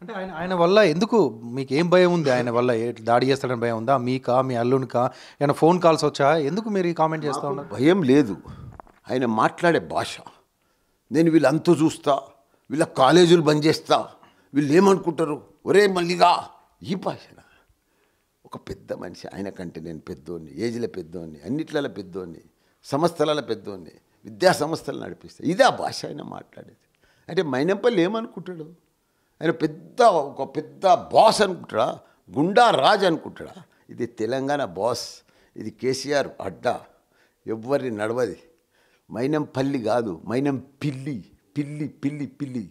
అంటే ఆయన ఆయన వల్ల ఎందుకు మీకు ఏం భయం ఉంది ఆయన వల్ల దాడి చేస్తాడని భయం ఉందా మీకా మీ అల్లునికా ఏమైనా ఫోన్ కాల్స్ వచ్చా ఎందుకు మీరు కామెంట్ చేస్తా ఉన్నారు భయం లేదు ఆయన మాట్లాడే భాష నేను వీళ్ళంతా చూస్తా వీళ్ళ కాలేజీలు బంద్ చేస్తా వీళ్ళు ఏమనుకుంటారు ఒరే మల్లిగా ఈ భాషన ఒక పెద్ద మనిషి ఆయన కంటే నేను పెద్దోని ఏజ్లో పెద్దోని అన్నిట్ల పెద్దోని సంస్థల పెద్దోని విద్యా సంస్థలు నడిపిస్తా ఇదే ఆ భాష ఆయన మాట్లాడేది అంటే మైనంపల్లి ఏమనుకుంటాడు ఆయన పెద్ద ఒక పెద్ద బాస్ అనుకుంటాడా గుండా రాజ్ అనుకుంటాడా ఇది తెలంగాణ బాస్ ఇది కేసీఆర్ అడ్డా ఎవ్వరిని నడవది మైనం పల్లి కాదు మైనం పిల్లి పిల్లి పిల్లి పిల్లి